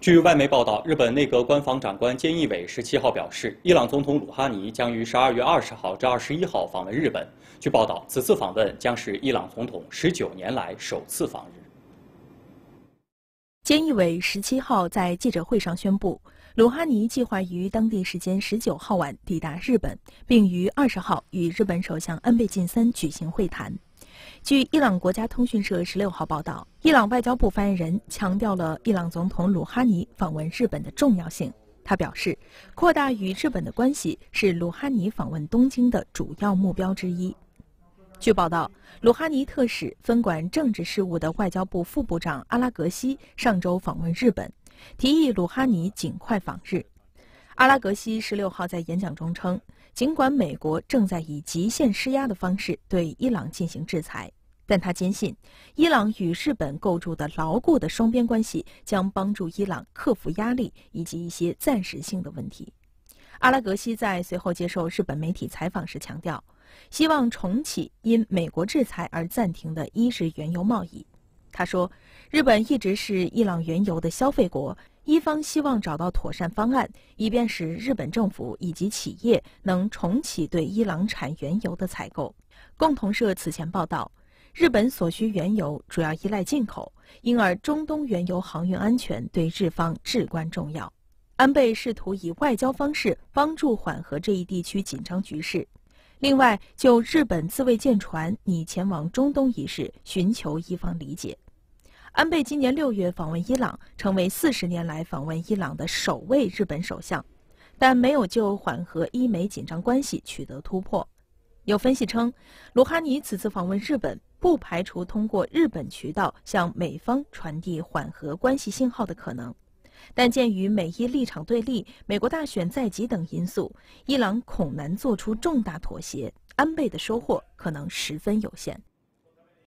据外媒报道，日本内阁官房长官菅义伟十七号表示，伊朗总统鲁哈尼将于十二月二十号至二十一号访问日本。据报道，此次访问将是伊朗总统十九年来首次访日。菅义伟十七号在记者会上宣布，鲁哈尼计划于当地时间十九号晚抵达日本，并于二十号与日本首相安倍晋三举行会谈。据伊朗国家通讯社十六号报道，伊朗外交部发言人强调了伊朗总统鲁哈尼访问日本的重要性。他表示，扩大与日本的关系是鲁哈尼访问东京的主要目标之一。据报道，鲁哈尼特使分管政治事务的外交部副部长阿拉格西上周访问日本，提议鲁哈尼尽快访日。阿拉格西十六号在演讲中称，尽管美国正在以极限施压的方式对伊朗进行制裁，但他坚信伊朗与日本构筑的牢固的双边关系将帮助伊朗克服压力以及一些暂时性的问题。阿拉格西在随后接受日本媒体采访时强调，希望重启因美国制裁而暂停的伊日原油贸易。他说，日本一直是伊朗原油的消费国。一方希望找到妥善方案，以便使日本政府以及企业能重启对伊朗产原油的采购。共同社此前报道，日本所需原油主要依赖进口，因而中东原油航运安全对日方至关重要。安倍试图以外交方式帮助缓和这一地区紧张局势。另外，就日本自卫舰船拟前往中东一事，寻求一方理解。安倍今年六月访问伊朗，成为四十年来访问伊朗的首位日本首相，但没有就缓和伊美紧张关系取得突破。有分析称，鲁哈尼此次访问日本，不排除通过日本渠道向美方传递缓和关系信号的可能，但鉴于美伊立场对立、美国大选在即等因素，伊朗恐难做出重大妥协，安倍的收获可能十分有限。